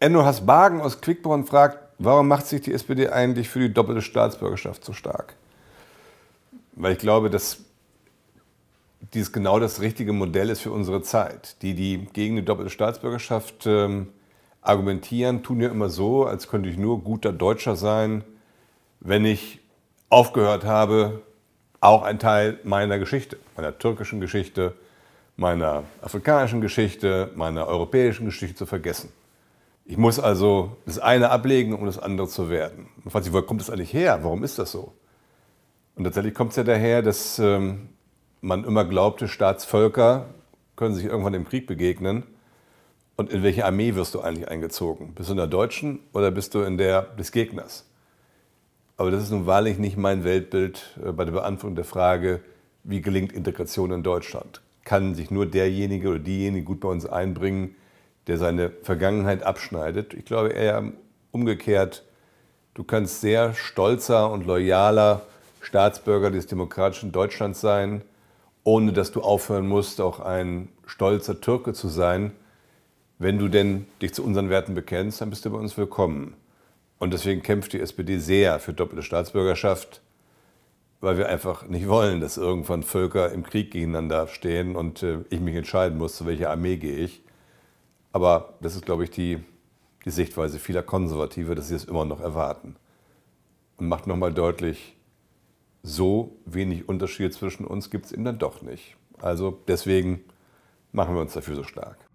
Enno Hasbagen aus Quickborn fragt, warum macht sich die SPD eigentlich für die doppelte Staatsbürgerschaft so stark? Weil ich glaube, dass dies genau das richtige Modell ist für unsere Zeit. Die, die gegen die doppelte Staatsbürgerschaft ähm, argumentieren, tun ja immer so, als könnte ich nur guter Deutscher sein, wenn ich aufgehört habe, auch ein Teil meiner Geschichte, meiner türkischen Geschichte, meiner afrikanischen Geschichte, meiner europäischen Geschichte zu vergessen. Ich muss also das eine ablegen, um das andere zu werden. Man fragt sich, wo kommt das eigentlich her? Warum ist das so? Und tatsächlich kommt es ja daher, dass ähm, man immer glaubte, Staatsvölker können sich irgendwann im Krieg begegnen. Und in welche Armee wirst du eigentlich eingezogen? Bist du in der deutschen oder bist du in der des Gegners? Aber das ist nun wahrlich nicht mein Weltbild äh, bei der Beantwortung der Frage, wie gelingt Integration in Deutschland? Kann sich nur derjenige oder diejenige gut bei uns einbringen, der seine Vergangenheit abschneidet. Ich glaube eher umgekehrt, du kannst sehr stolzer und loyaler Staatsbürger des demokratischen Deutschlands sein, ohne dass du aufhören musst, auch ein stolzer Türke zu sein. Wenn du denn dich zu unseren Werten bekennst, dann bist du bei uns willkommen. Und deswegen kämpft die SPD sehr für doppelte Staatsbürgerschaft, weil wir einfach nicht wollen, dass irgendwann Völker im Krieg gegeneinander stehen und äh, ich mich entscheiden muss, zu welcher Armee gehe ich. Aber das ist, glaube ich, die, die Sichtweise vieler Konservative, dass sie es das immer noch erwarten. Und macht nochmal deutlich, so wenig Unterschied zwischen uns gibt es eben dann doch nicht. Also deswegen machen wir uns dafür so stark.